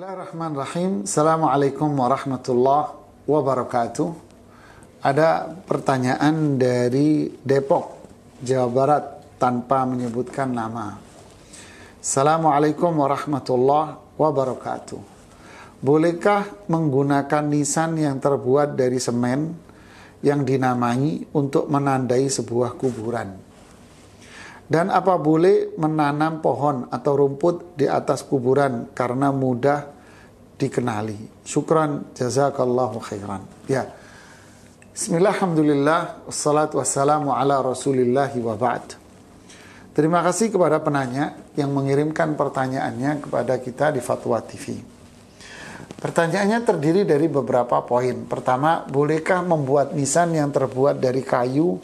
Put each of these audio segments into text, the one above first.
Bismillahirrahmanirrahim. Assalamualaikum warahmatullahi wabarakatuh. Ada pertanyaan dari Depok, Jawa Barat tanpa menyebutkan nama. Assalamualaikum warahmatullahi wabarakatuh. Bolehkah menggunakan nisan yang terbuat dari semen yang dinamai untuk menandai sebuah kuburan? Dan apa boleh menanam pohon atau rumput di atas kuburan karena mudah dikenali. Syukran jazakallahu khairan. Ya. Bismillah, alhamdulillah, wassalatu wassalamu ala rasulillahi wa ba'd. Terima kasih kepada penanya yang mengirimkan pertanyaannya kepada kita di Fatwa TV. Pertanyaannya terdiri dari beberapa poin. Pertama, bolehkah membuat nisan yang terbuat dari kayu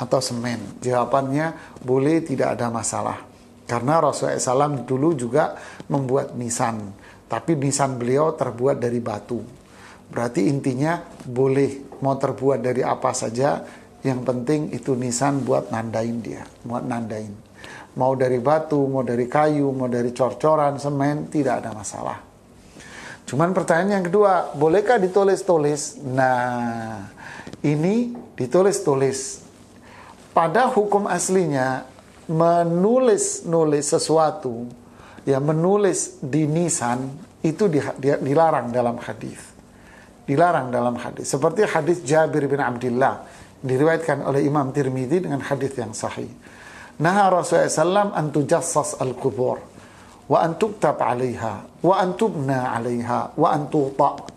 atau semen? Jawabannya boleh tidak ada masalah. Karena Rasulullah SAW dulu juga membuat nisan. Tapi nisan beliau terbuat dari batu. Berarti intinya boleh mau terbuat dari apa saja. Yang penting itu nisan buat nandain dia. Buat nandain. Mau dari batu, mau dari kayu, mau dari cor-coran, semen, tidak ada masalah. Cuman pertanyaan yang kedua, bolehkah ditulis-tulis? Nah, ini ditulis-tulis pada hukum aslinya menulis-nulis sesuatu ya menulis di nisan itu di, di, dilarang dalam hadis. Dilarang dalam hadis. Seperti hadis Jabir bin Abdullah diriwayatkan oleh Imam Tirmidzi dengan hadis yang sahih. Nah Rasulullah SAW antujassas al-kubur wa antuktab alaiha wa antubna alaiha wa antuta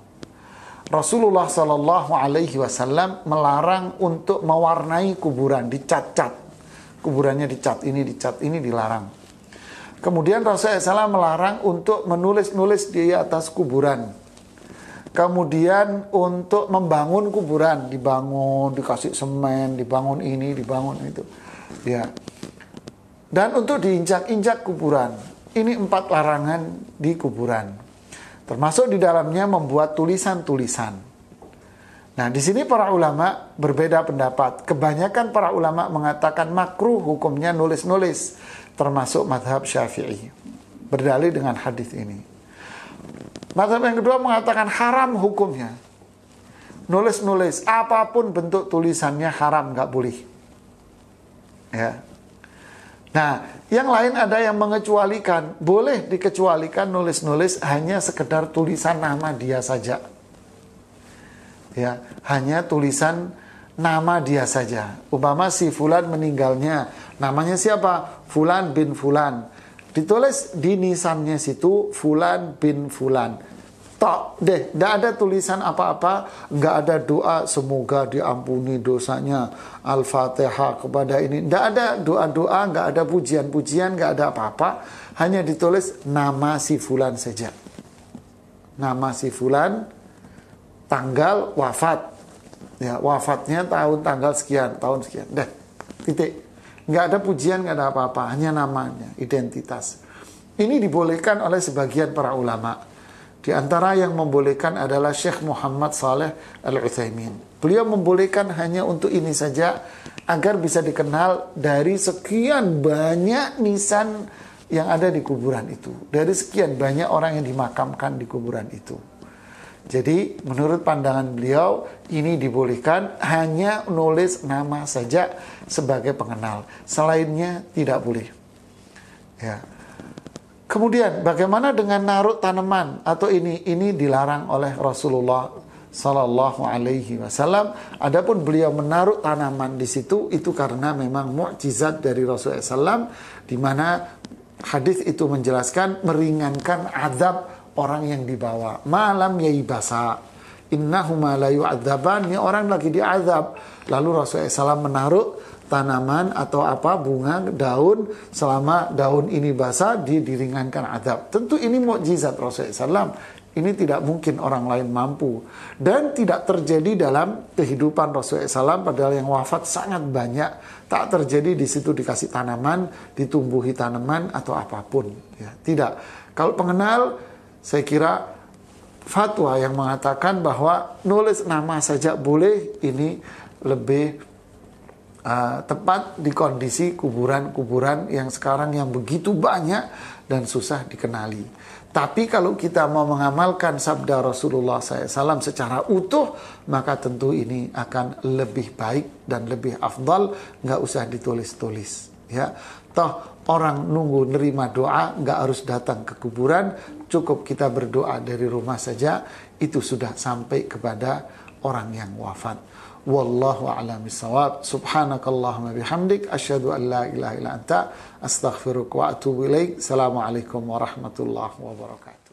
Rasulullah Shallallahu Alaihi Wasallam melarang untuk mewarnai kuburan, dicat-cat, kuburannya dicat ini, dicat ini dilarang. Kemudian Rasulullah SAW melarang untuk menulis-nulis di atas kuburan. Kemudian untuk membangun kuburan, dibangun, dikasih semen, dibangun ini, dibangun itu. Ya. Dan untuk diinjak-injak kuburan. Ini empat larangan di kuburan. Termasuk di dalamnya membuat tulisan-tulisan. Nah, di sini para ulama berbeda pendapat. Kebanyakan para ulama mengatakan makruh hukumnya nulis-nulis, termasuk madhab syafi'i. Berdalih dengan hadis ini. Madhab yang kedua mengatakan haram hukumnya. Nulis-nulis, apapun bentuk tulisannya haram, nggak boleh. Ya. Nah, yang lain ada yang mengecualikan. Boleh dikecualikan nulis-nulis hanya sekedar tulisan nama dia saja. Ya, hanya tulisan nama dia saja. Umpama si fulan meninggalnya, namanya siapa? Fulan bin fulan. Ditulis di nisannya situ fulan bin fulan tok deh, nggak ada tulisan apa-apa, nggak ada doa semoga diampuni dosanya, al-fatihah kepada ini, nggak ada doa-doa, nggak ada pujian-pujian, nggak ada apa-apa, hanya ditulis nama si Fulan saja, nama si Fulan, tanggal wafat, ya wafatnya tahun tanggal sekian, tahun sekian, deh, titik, nggak ada pujian, nggak ada apa-apa, hanya namanya, identitas. Ini dibolehkan oleh sebagian para ulama di antara yang membolehkan adalah Syekh Muhammad Saleh Al-Utsaimin. Beliau membolehkan hanya untuk ini saja agar bisa dikenal dari sekian banyak nisan yang ada di kuburan itu. Dari sekian banyak orang yang dimakamkan di kuburan itu. Jadi menurut pandangan beliau ini dibolehkan hanya nulis nama saja sebagai pengenal. Selainnya tidak boleh. Ya. Kemudian bagaimana dengan naruh tanaman atau ini ini dilarang oleh Rasulullah Sallallahu Alaihi Wasallam. Adapun beliau menaruh tanaman di situ itu karena memang mukjizat dari Rasulullah Sallam, di mana hadis itu menjelaskan meringankan adab orang yang dibawa. Malam yai basa. innahumalayu orang lagi diazab. Lalu Rasulullah Sallam menaruh tanaman atau apa bunga daun selama daun ini basah diiringankan diringankan adab. Tentu ini mukjizat Rasulullah SAW. Ini tidak mungkin orang lain mampu dan tidak terjadi dalam kehidupan Rasulullah SAW padahal yang wafat sangat banyak tak terjadi di situ dikasih tanaman ditumbuhi tanaman atau apapun ya tidak kalau pengenal saya kira fatwa yang mengatakan bahwa nulis nama saja boleh ini lebih uh, tepat di kondisi kuburan-kuburan yang sekarang yang begitu banyak dan susah dikenali. Tapi kalau kita mau mengamalkan sabda Rasulullah SAW secara utuh, maka tentu ini akan lebih baik dan lebih afdal, nggak usah ditulis-tulis. Ya, toh orang nunggu nerima doa nggak harus datang ke kuburan, cukup kita berdoa dari rumah saja, itu sudah sampai kepada orang yang wafat wallahu a'lam bissawab subhanakallahumma bihamdik asyhadu an la ilaha illa anta astaghfiruka wa atubu ilaik assalamualaikum warahmatullahi wabarakatuh